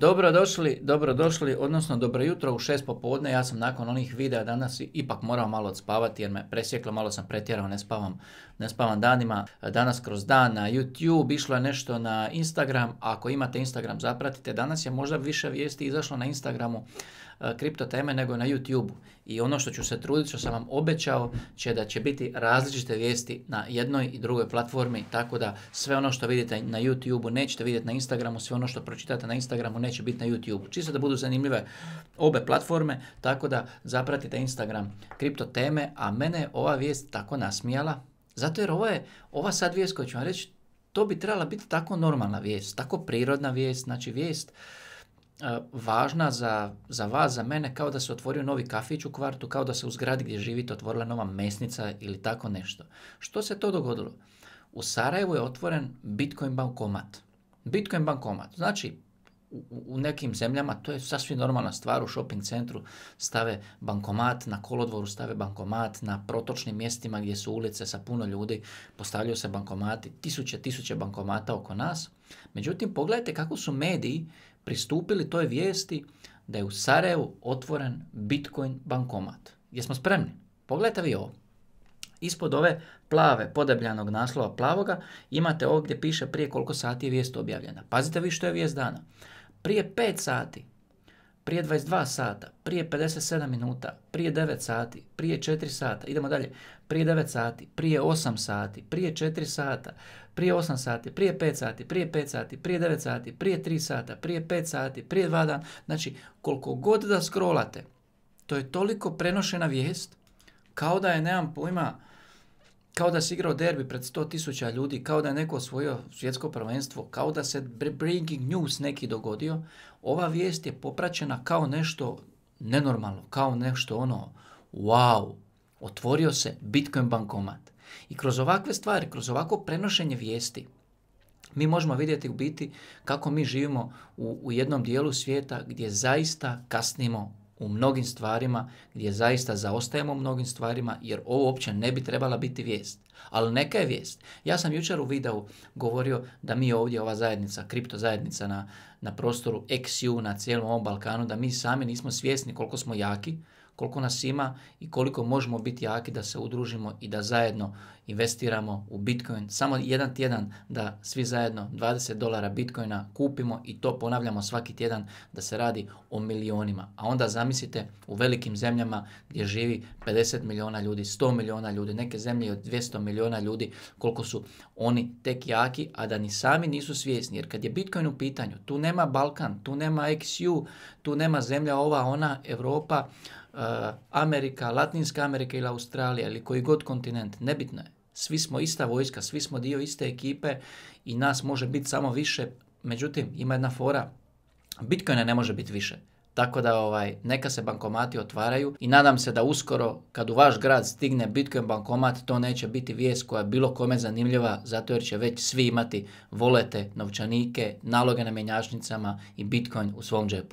Dobrodošli, došli odnosno dobro jutro u šest popodne, ja sam nakon onih videa danas ipak morao malo odspavati jer me presjeklo, malo sam pretjerao, ne spavam, ne spavam danima. Danas kroz dan na YouTube, išlo je nešto na Instagram, ako imate Instagram zapratite, danas je možda više vijesti izašlo na Instagramu Eh, kripto teme nego na YouTube. I ono što ću se truditi, što sam vam obećao, će da će biti različite vijesti na jednoj i drugoj platformi, tako da sve ono što vidite na YouTube nećete vidjeti na Instagramu, sve ono što pročitate na Instagramu neće biti na YouTube. Čisto da budu zanimljive obe platforme, tako da zapratite Instagram kripto teme, a mene ova vijest tako nasmijala, zato jer ovo je, ova sad vijest koju ću vam reći, to bi trebala biti tako normalna vijest, tako prirodna vijest, znači vijest važna za, za vas, za mene, kao da se otvorio novi kafić u kvartu, kao da se u zgradi gdje živite otvorila nova mesnica ili tako nešto. Što se to dogodilo? U Sarajevu je otvoren Bitcoin bankomat. Bitcoin bankomat. Znači, u nekim zemljama to je sasvim normalna stvar, u shopping centru stave bankomat, na kolodvoru stave bankomat, na protočnim mjestima gdje su ulice sa puno ljudi postavljaju se bankomati, tisuće, tisuće bankomata oko nas. Međutim, pogledajte kako su mediji pristupili toj vijesti da je u Sarajevu otvoren Bitcoin bankomat. Jesmo spremni? Pogledajte vi ovo. Ispod ove plave, podebljanog naslova plavoga, imate ovo gdje piše prije koliko sati je vijest objavljena. Pazite vi što je vijest dana prije 5 sati, prije 22 sata, prije 57 minuta, prije 9 sati, prije 4 sata, idemo dalje, prije 9 sati, prije 8 sati, prije 4 sata, prije 8 sati, prije 5 sati, prije 5 sati, prije 9 sati, prije 3 sata, prije 5 sati, prije 2 dana. Znači, koliko god da scrollate, to je toliko prenošena vijest, kao da je, nemam pojma, kao da si igrao derbi pred 100.000 ljudi, kao da je neko osvojio svjetsko prvenstvo, kao da se breaking news neki dogodio, ova vijest je popraćena kao nešto nenormalno, kao nešto ono wow, otvorio se Bitcoin bankomat. I kroz ovakve stvari, kroz ovako prenošenje vijesti, mi možemo vidjeti u biti kako mi živimo u, u jednom dijelu svijeta gdje zaista kasnimo u mnogim stvarima gdje zaista zaostajemo u mnogim stvarima jer ovo uopće ne bi trebala biti vijest. Ali neka je vijest. Ja sam jučer u videu govorio da mi ovdje ova zajednica, kripto zajednica na, na prostoru XU, na cijelom ovom Balkanu, da mi sami nismo svjesni koliko smo jaki, koliko nas ima i koliko možemo biti jaki da se udružimo i da zajedno investiramo u Bitcoin. Samo jedan tjedan da svi zajedno 20 dolara Bitcoina kupimo i to ponavljamo svaki tjedan da se radi o milionima. A onda zamislite u velikim zemljama gdje živi 50 miliona ljudi, 100 miliona ljudi, neke zemlje od 200 miliona ljudi, koliko su oni tek jaki, a da ni sami nisu svjesni. Jer kad je Bitcoin u pitanju, tu nema Balkan, tu nema XU, tu nema zemlja ova, ona, Europa, Eh, Amerika, Latinska Amerika ili Australija ili koji god kontinent, nebitno je. Svi smo ista vojska, svi smo dio iste ekipe i nas može biti samo više. Međutim, ima jedna fora, Bitcoina ne može biti više. Tako da ovaj, neka se bankomati otvaraju i nadam se da uskoro kad u vaš grad stigne Bitcoin bankomat to neće biti vijest koja je bilo kome zanimljiva zato jer će već svi imati volete, novčanike, naloge na mjenjačnicama i Bitcoin u svom džepu.